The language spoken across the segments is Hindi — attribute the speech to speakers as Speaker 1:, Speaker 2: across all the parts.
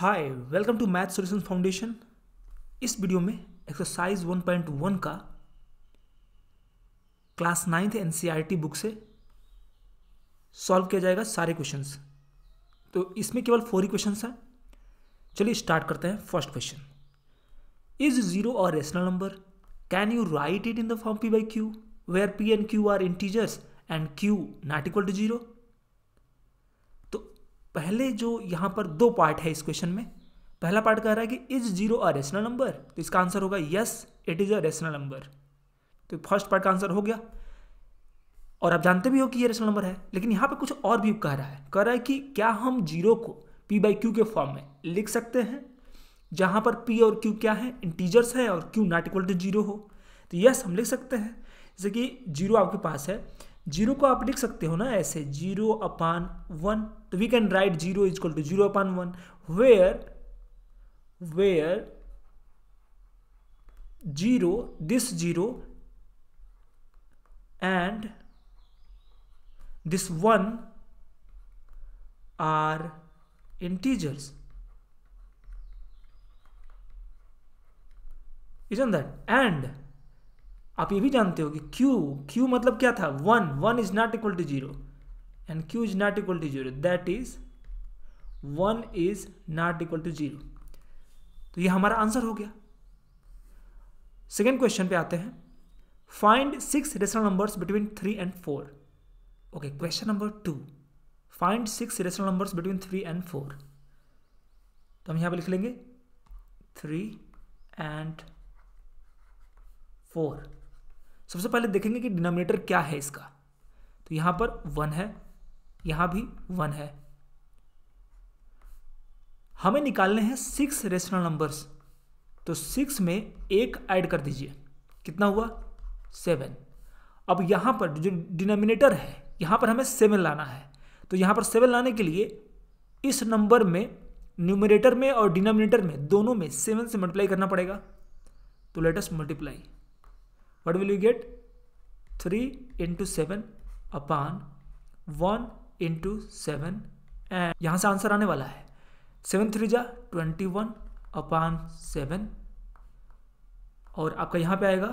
Speaker 1: hi welcome to math solution foundation इस वीडियो में एक्सरसाइज 1.1 का क्लास नाइन्थ एनसीईआरटी बुक से सॉल्व किया जाएगा सारे क्वेश्चंस तो इसमें केवल फोर ही क्वेश्चंस हैं चलिए स्टार्ट करते हैं फर्स्ट क्वेश्चन इज जीरो और rational number can you write it in the form P by Q where P and Q are integers and Q not equal to zero पहले जो यहाँ पर दो पार्ट है इस क्वेश्चन में पहला पार्ट कह रहा है कि is zero a rational number तो इसका आंसर होगा yes it is a rational number तो फर्स्ट पार्ट का आंसर हो गया और आप जानते भी हो कि ये रेशनल नंबर है लेकिन यहाँ पे कुछ और भी कह रहा है कह रहा है कि क्या हम जीरो को पी बाई क्यू के फॉर्म में लिख सकते हैं जहाँ पर पी और क्यू क्या है इंटीजर्स है और Q not equal to zero हो तो यस हम लिख सकते हैं जैसे कि जीरो आपके पास है जीरो को आप लिख सकते हो ना ऐसे जीरो अपान वन तो we can write zero is equal to zero upon one where where zero this zero and this one are integers is on that and आप ये भी जानते हो कि q q मतलब क्या था one one is not equal to zero and q is not equal to zero that is one is not equal to zero तो ये हमारा आंसर हो गया सेकेंड क्वेश्चन पे आते हैं find six rational numbers between three and four okay question number two find six rational numbers between three and four तो हम यहां पे लिख लेंगे थ्री एंड फोर सबसे पहले देखेंगे कि डिनोमिनेटर क्या है इसका तो यहां पर वन है यहां भी वन है हमें निकालने हैं सिक्स रेशनल नंबर्स तो सिक्स में एक ऐड कर दीजिए कितना हुआ सेवन अब यहां पर जो डिनोमिनेटर है यहां पर हमें सेवन लाना है तो यहां पर सेवन लाने के लिए इस नंबर में न्यूमिनेटर में और डिनोमिनेटर में दोनों में सेवन से मल्टीप्लाई करना पड़ेगा तो let's multiply what will you get 3 into 7 upon 1 into seven and यहां से आंसर आने वाला है सेवन थ्री जा ट्वेंटी वन अपान सेवन और आपका यहां पे आएगा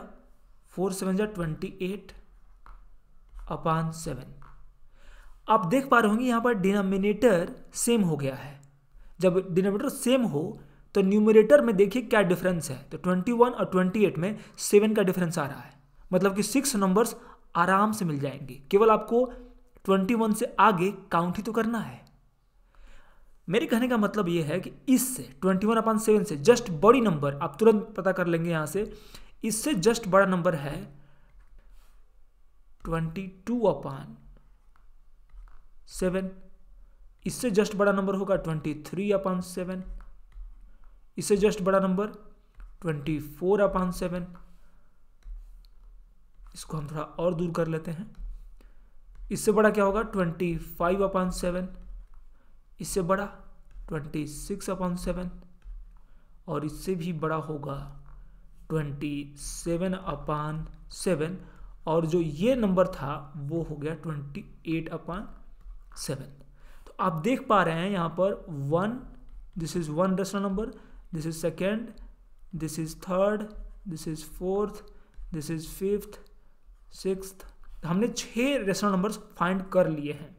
Speaker 1: फोर सेवन जा ट्वेंटी एट अपान सेवन आप देख पा रहे होंगे यहां पर डिनोमिनेटर सेम हो गया है जब डिनोमिनेटर सेम हो तो न्यूमिनेटर में देखिए क्या डिफरेंस है तो 21 और 28 में सेवन का डिफरेंस आ रहा है मतलब कि सिक्स नंबर्स आराम से मिल जाएंगे केवल आपको 21 से आगे काउंट ही तो करना है मेरे कहने का मतलब यह है कि इससे 21 वन अपॉन सेवन से जस्ट बड़ी नंबर आप तुरंत पता कर लेंगे यहां से इससे जस्ट बड़ा नंबर है 22 टू अपॉन सेवन इससे जस्ट बड़ा नंबर होगा 23 थ्री अपॉन सेवन इससे जस्ट बड़ा number twenty four upon seven इसको हम थोड़ा और दूर कर लेते हैं इससे बड़ा क्या होगा ट्वेंटी फाइव अपॉन सेवन इससे बड़ा ट्वेंटी सिक्स अपान सेवन और इससे भी बड़ा होगा ट्वेंटी सेवन अपान सेवन और जो ये नंबर था वो हो गया ट्वेंटी एट अपान सेवन तो आप देख पा रहे हैं यहाँ पर one this is one decimal number this is second this is third this is fourth this is fifth six हमने छह रेशनल नंबर्स फाइंड कर लिए हैं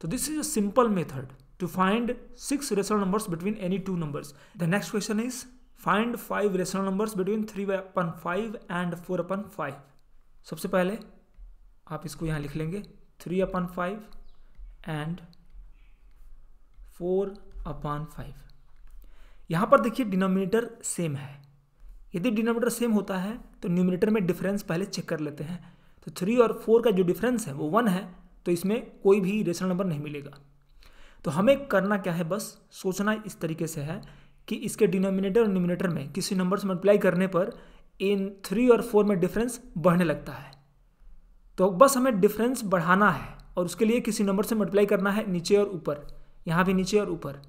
Speaker 1: तो this is a simple method to find six rational numbers between any two numbers the next question is find five rational numbers between three upon five and four upon five सबसे पहले आप इसको यहाँ लिख लेंगे three upon five and four upon five यहाँ पर देखिए डिनोमिनेटर सेम है यदि डिनोमिनेटर सेम होता है तो न्यूमिनेटर में डिफरेंस पहले चेक कर लेते हैं तो थ्री और फोर का जो डिफरेंस है वो वन है तो इसमें कोई भी रेशनल नंबर नहीं मिलेगा तो हमें करना क्या है बस सोचना इस तरीके से है कि इसके डिनोमिनेटर और न्यूमिनेटर में किसी नंबर से मल्टीप्लाई करने पर इन थ्री और फोर में डिफरेंस बढ़ने लगता है तो बस हमें डिफरेंस बढ़ाना है और उसके लिए किसी नंबर से मल्टीप्लाई करना है नीचे और ऊपर यहाँ भी नीचे और ऊपर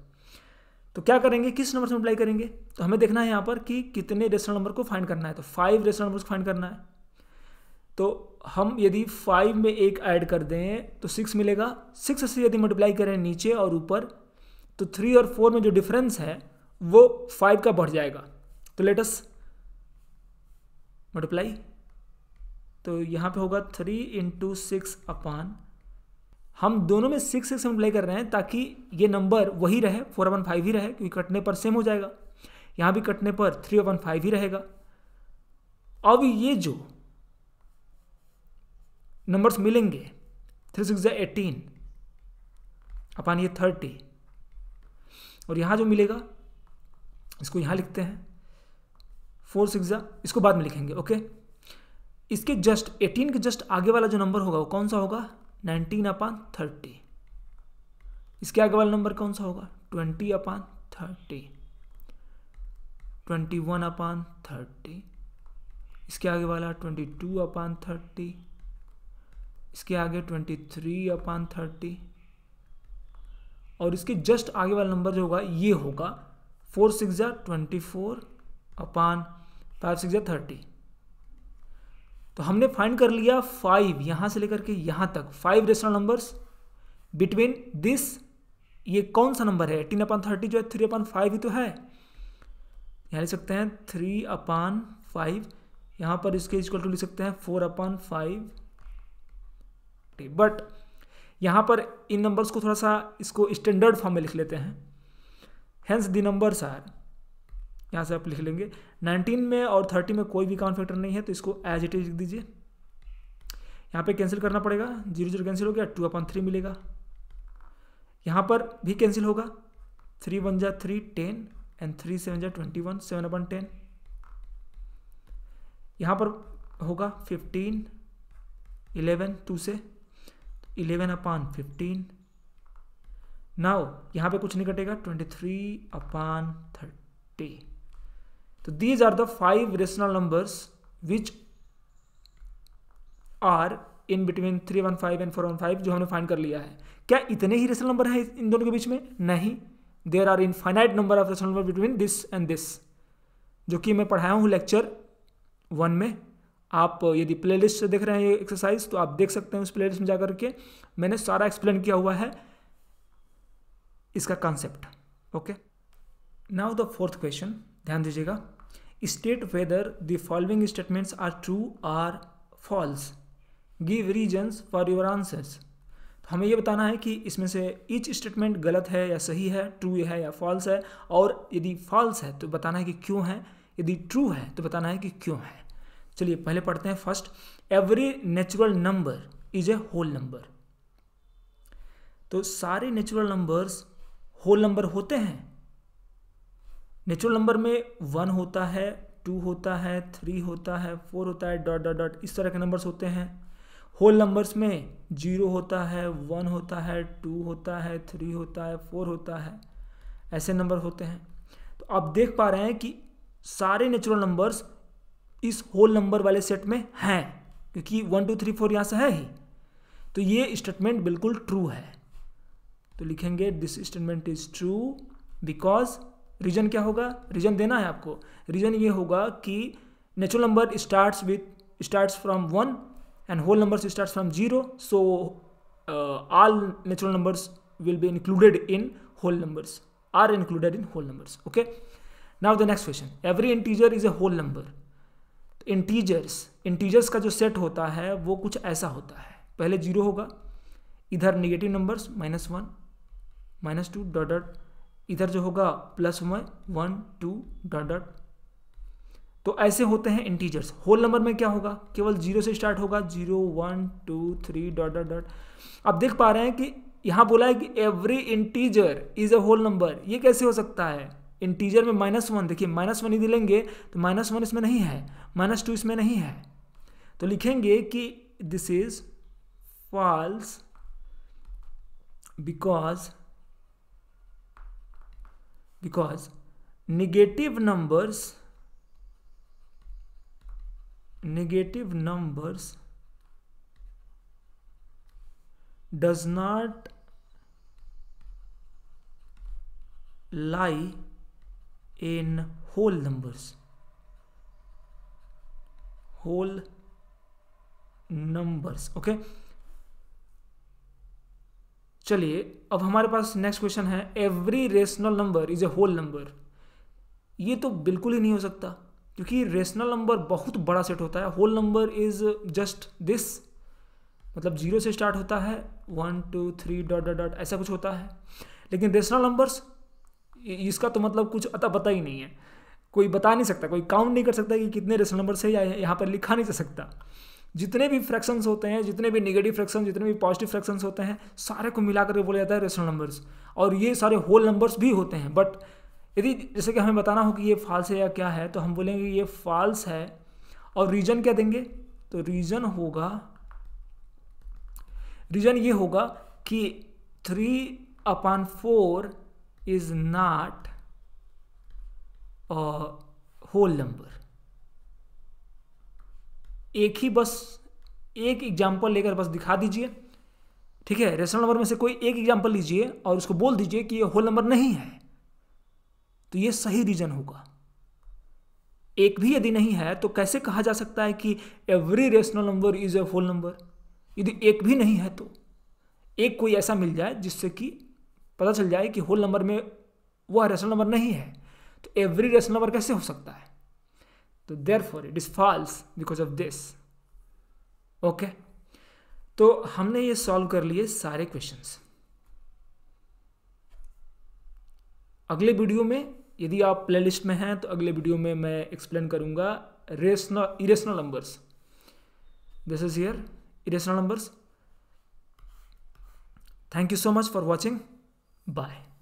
Speaker 1: तो क्या करेंगे किस नंबर से मल्टीप्लाई करेंगे तो हमें देखना है यहाँ पर कि कितने रेशनल नंबर को फाइंड करना है तो फाइव रेशनल नंबर को फाइंड करना है तो हम यदि फाइव में एक ऐड कर दें तो सिक्स मिलेगा सिक्स से यदि मल्टीप्लाई करें नीचे और ऊपर तो थ्री और फोर में जो डिफरेंस है वो फाइव का बढ़ जाएगा तो लेटस मल्टीप्लाई तो यहाँ पे होगा थ्री इंटू सिक्स अपान हम दोनों में सिक्स सिक्स मल्टीप्लाई कर रहे हैं ताकि ये नंबर वही रहे फोर वन फाइव ही रहे क्योंकि कटने पर सेम हो जाएगा यहाँ भी कटने पर थ्री वन फाइव ही रहेगा अब ये जो नंबर्स मिलेंगे थ्री सिक्स एटीन अपन ये थर्टी और यहाँ जो मिलेगा इसको यहाँ लिखते हैं फोर सिक्स इसको बाद में लिखेंगे ओके इसके जस्ट एटीन के जस्ट आगे वाला जो नंबर होगा वो कौन सा होगा नाइनटीन अपान थर्टी इसके आगे वाला नंबर कौन सा होगा twenty upon thirty twenty one upon thirty इसके आगे वाला ट्वेंटी टू अपान थर्टी इसके आगे ट्वेंटी थ्री अपान थर्टी और इसके जस्ट आगे वाला नंबर जो होगा ये होगा फोर सिक्स ज़ा twenty four upon five six ज़ा थर्टी तो हमने फाइंड कर लिया फाइव यहां से लेकर के यहां तक five rational numbers between this ये कौन सा नंबर है एटीन अपॉन थर्टी जो है थ्री अपॉन फाइव ही तो है यहां लिख सकते हैं थ्री अपॉन फाइव यहां पर इसके इक्वल टू लिख सकते हैं फोर अपॉन फाइव बट यहां पर इन नंबर्स को थोड़ा सा इसको स्टैंडर्ड फॉर्म में लिख लेते हैं हेंस दी नंबर्स आर यहाँ से आप लिख लेंगे नाइनटीन में और थर्टी में कोई भी कॉमन फैक्टर नहीं है तो इसको एज इट इज लिख दीजिए यहाँ पे कैंसिल करना पड़ेगा जीरो जीरो कैंसिल हो गया टू अपॉन थ्री मिलेगा यहाँ पर भी कैंसिल होगा थ्री वन जा three ten and three seven जा twenty one seven upon ten यहाँ पर होगा फिफ्टीन इलेवन टू से इलेवन अपान फिफ्टीन नाउ यहाँ पे कुछ नहीं कटेगा ट्वेंटी थ्री अपान थर्टी तो these are the five rational numbers which are in between three one five and four one five जो हमने फाइंड कर लिया है क्या इतने ही रेशनल नंबर हैं इन दोनों के बीच में नहीं there are infinite number of rational number between this and this जो कि मैं पढ़ाया हूँ लेक्चर वन में आप यदि प्लेलिस्ट से देख रहे हैं ये एक्सरसाइज तो आप देख सकते हैं उस प्लेलिस्ट में जाकर के मैंने सारा एक्सप्लेन किया हुआ है इसका concept okay now the fourth question ध्यान दीजिएगा state whether the following statements are true or false give reasons for your answers तो हमें ये बताना है कि इसमें से ईच स्टेटमेंट गलत है या सही है ट्रू है या फॉल्स है और यदि फॉल्स है तो बताना है कि क्यों है यदि ट्रू है तो बताना है कि क्यों है चलिए पहले पढ़ते हैं first every natural number is a whole number तो सारे नेचुरल नंबर्स होल नंबर होते हैं नेचुरल नंबर में वन होता है टू होता है थ्री होता है फोर होता है डॉट डॉट डॉट इस तरह के नंबर्स होते हैं होल नंबर्स में जीरो होता है वन होता है टू होता है थ्री होता है फोर होता है ऐसे नंबर होते हैं तो आप देख पा रहे हैं कि सारे नेचुरल नंबर्स इस होल नंबर वाले सेट में हैं क्योंकि वन टू थ्री फोर यहाँ से है ही तो ये स्टेटमेंट बिल्कुल ट्रू है तो लिखेंगे this statement is true because reason क्या होगा रीज़न देना है आपको रीज़न ये होगा कि natural number starts with starts from one and whole numbers starts from zero so all natural numbers will be included in whole numbers are included in whole numbers okay now the next question every integer is a whole number integers integers का जो सेट होता है वो कुछ ऐसा होता है पहले जीरो होगा इधर negative numbers minus one minus two dot dot इधर जो होगा plus one one two dot dot तो ऐसे होते हैं इंटीजर्स होल नंबर में क्या होगा केवल जीरो से स्टार्ट होगा zero one two three dot dot dot अब देख पा रहे हैं कि यहां बोला है कि every integer is a whole number ये कैसे हो सकता है इंटीजर में माइनस वन देखिए माइनस वन यदि लेंगे तो माइनस वन इसमें नहीं है माइनस टू इसमें नहीं है तो लिखेंगे कि this is false because because negative numbers negative numbers does not lie in whole numbers whole numbers okay चलिए अब हमारे पास नेक्स्ट क्वेश्चन है every rational number is a whole number ये तो बिल्कुल ही नहीं हो सकता क्योंकि रेशनल नंबर बहुत बड़ा सेट होता है whole number is just this मतलब जीरो से स्टार्ट होता है one two three dot dot dot ऐसा कुछ होता है लेकिन रेशनल नंबर्स इसका तो मतलब कुछ अता पता ही नहीं है कोई बता नहीं सकता कोई काउंट नहीं कर सकता कि कितने रेशनल नंबर या यहाँ पर लिखा नहीं जा सकता जितने भी फ्रैक्शंस होते हैं जितने भी निगेटिव फ्रैक्शन जितने भी पॉजिटिव फ्रैक्शंस होते हैं सारे को मिला करके बोला जाता है रेशनल नंबर्स और ये सारे होल नंबर्स भी होते हैं बट यदि जैसे कि हमें बताना हो कि ये फॉल्स है या क्या है तो हम बोलेंगे ये फॉल्स है और रीजन क्या देंगे तो रीजन होगा रीजन ये होगा कि three upon four is not whole number एक ही बस एक एग्जाम्पल लेकर बस दिखा दीजिए ठीक है रेशनल नंबर में से कोई एक एग्जाम्पल लीजिए और उसको बोल दीजिए कि ये होल नंबर नहीं है तो ये सही रीजन होगा एक भी यदि नहीं है तो कैसे कहा जा सकता है कि every rational number is a whole number यदि एक भी नहीं है तो एक कोई ऐसा मिल जाए जिससे कि पता चल जाए कि होल नंबर में वह रेशनल नंबर नहीं है तो एवरी रेशनल नंबर कैसे हो सकता है तो therefore it is false because of this okay तो हमने ये सॉल्व कर लिए सारे क्वेश्चंस अगले वीडियो में यदि आप प्लेलिस्ट में हैं तो अगले वीडियो में मैं एक्सप्लेन करूंगा rational irrational numbers this is here irrational numbers thank you so much for watching bye